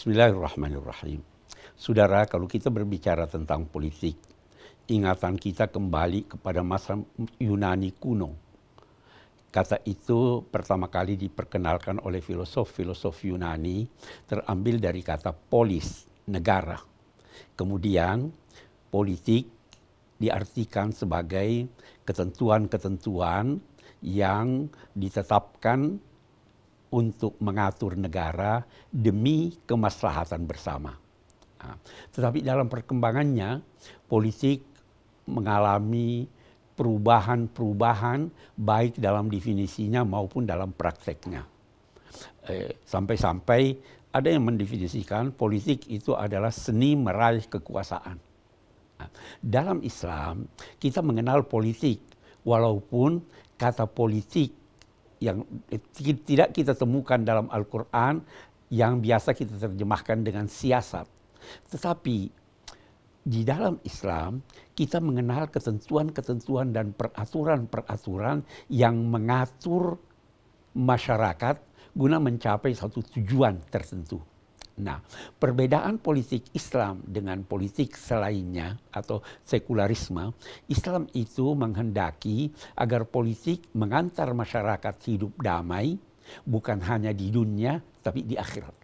Bismillahirrahmanirrahim. Saudara, kalau kita berbicara tentang politik, ingatan kita kembali kepada masa Yunani kuno. Kata itu pertama kali diperkenalkan oleh filosof-filosof Yunani, terambil dari kata polis, negara. Kemudian politik diartikan sebagai ketentuan-ketentuan yang ditetapkan untuk mengatur negara demi kemaslahatan bersama. Nah, tetapi dalam perkembangannya, politik mengalami perubahan-perubahan baik dalam definisinya maupun dalam prakteknya. Eh, sampai-sampai eh, ada yang mendefinisikan politik itu adalah seni meraih kekuasaan. Nah, dalam Islam, kita mengenal politik, walaupun kata politik yang tidak kita temukan dalam Al-Quran yang biasa kita terjemahkan dengan siasat. Tetapi di dalam Islam kita mengenal ketentuan-ketentuan dan peraturan-peraturan yang mengatur masyarakat guna mencapai satu tujuan tertentu. Nah, perbedaan politik Islam dengan politik selainnya atau sekularisme, Islam itu menghendaki agar politik mengantar masyarakat hidup damai, bukan hanya di dunia, tapi di akhirat.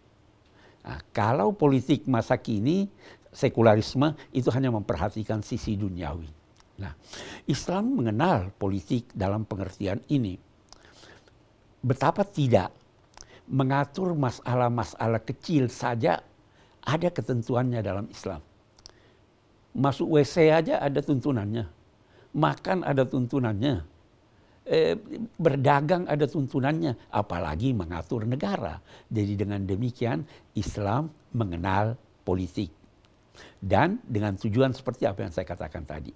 Nah, kalau politik masa kini, sekularisme itu hanya memperhatikan sisi duniawi. Nah, Islam mengenal politik dalam pengertian ini. Betapa tidak mengatur masalah-masalah kecil saja ada ketentuannya dalam Islam. Masuk WC aja ada tuntunannya. Makan ada tuntunannya. Eh, berdagang ada tuntunannya. Apalagi mengatur negara. Jadi dengan demikian Islam mengenal politik. Dan dengan tujuan seperti apa yang saya katakan tadi.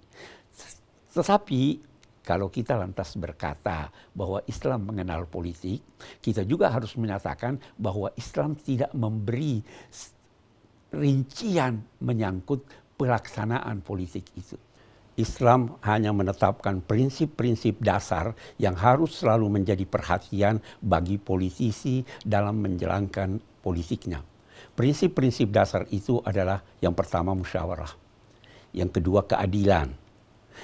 Tetapi kalau kita lantas berkata bahwa Islam mengenal politik, kita juga harus menyatakan bahwa Islam tidak memberi rincian menyangkut pelaksanaan politik itu. Islam hanya menetapkan prinsip-prinsip dasar yang harus selalu menjadi perhatian bagi politisi dalam menjalankan politiknya. Prinsip-prinsip dasar itu adalah yang pertama musyawarah, yang kedua keadilan,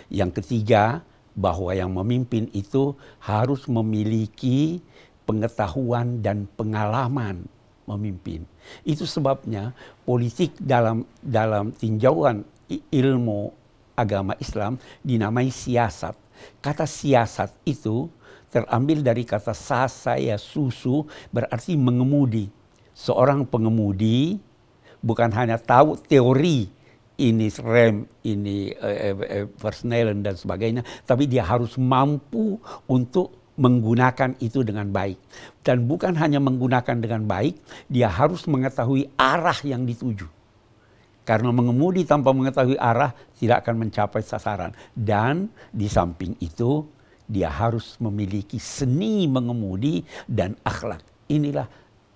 yang ketiga bahwa yang memimpin itu harus memiliki pengetahuan dan pengalaman memimpin. Itu sebabnya politik dalam dalam tinjauan ilmu agama Islam dinamai siasat. Kata siasat itu terambil dari kata sasa ya susu berarti mengemudi. Seorang pengemudi bukan hanya tahu teori ini rem, ini eh, eh, persnelen eh, dan sebagainya, tapi dia harus mampu untuk menggunakan itu dengan baik. Dan bukan hanya menggunakan dengan baik, dia harus mengetahui arah yang dituju. Karena mengemudi tanpa mengetahui arah tidak akan mencapai sasaran. Dan di samping itu, dia harus memiliki seni mengemudi dan akhlak. Inilah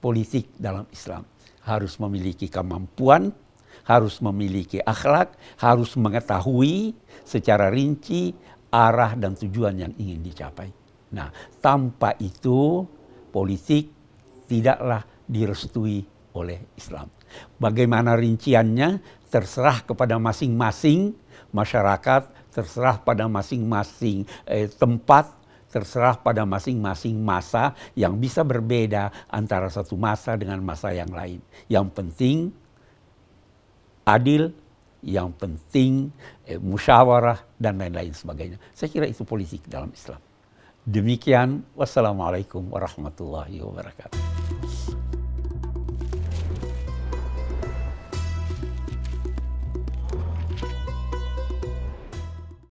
politik dalam Islam. Harus memiliki kemampuan harus memiliki akhlak, harus mengetahui secara rinci arah dan tujuan yang ingin dicapai. Nah, tanpa itu politik tidaklah direstui oleh Islam. Bagaimana rinciannya terserah kepada masing-masing masyarakat, terserah pada masing-masing eh, tempat, terserah pada masing-masing masa yang bisa berbeda antara satu masa dengan masa yang lain. Yang penting adil, yang penting eh, musyawarah dan lain-lain sebagainya. Saya kira itu politik dalam Islam. Demikian, wassalamualaikum warahmatullahi wabarakatuh.